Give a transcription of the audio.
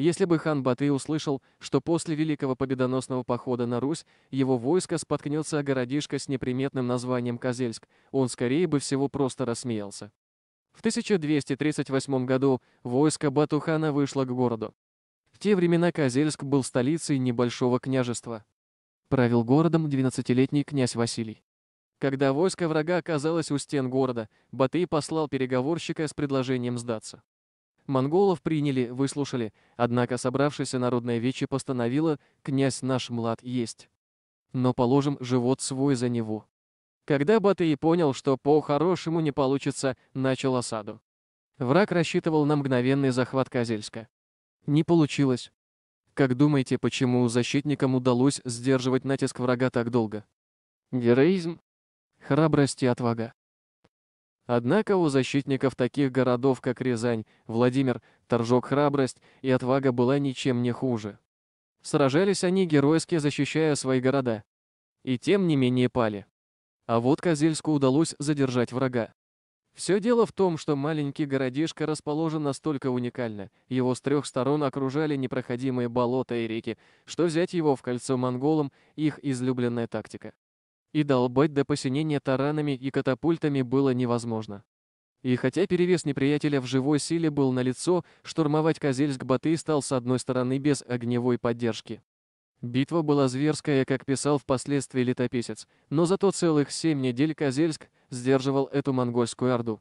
Если бы хан Баты услышал, что после великого победоносного похода на Русь его войско споткнется о городишко с неприметным названием Козельск, он скорее бы всего просто рассмеялся. В 1238 году войско Батухана вышло к городу. В те времена Козельск был столицей небольшого княжества. Правил городом 12-летний князь Василий. Когда войско врага оказалось у стен города, Батый послал переговорщика с предложением сдаться. Монголов приняли, выслушали, однако собравшееся народное вече постановило «князь наш млад есть». Но положим живот свой за него. Когда Батый понял, что по-хорошему не получится, начал осаду. Враг рассчитывал на мгновенный захват Козельска. Не получилось. Как думаете, почему защитникам удалось сдерживать натиск врага так долго? Героизм. Храбрость и отвага. Однако у защитников таких городов, как Рязань, Владимир, Торжок храбрость и отвага была ничем не хуже. Сражались они геройски, защищая свои города. И тем не менее пали. А вот Козельску удалось задержать врага. Все дело в том, что маленький городишко расположен настолько уникально, его с трех сторон окружали непроходимые болота и реки, что взять его в кольцо монголам – их излюбленная тактика и долбать до посинения таранами и катапультами было невозможно. И хотя перевес неприятеля в живой силе был налицо, штурмовать Козельск-Баты стал с одной стороны без огневой поддержки. Битва была зверская, как писал впоследствии летописец, но зато целых семь недель Козельск сдерживал эту монгольскую орду.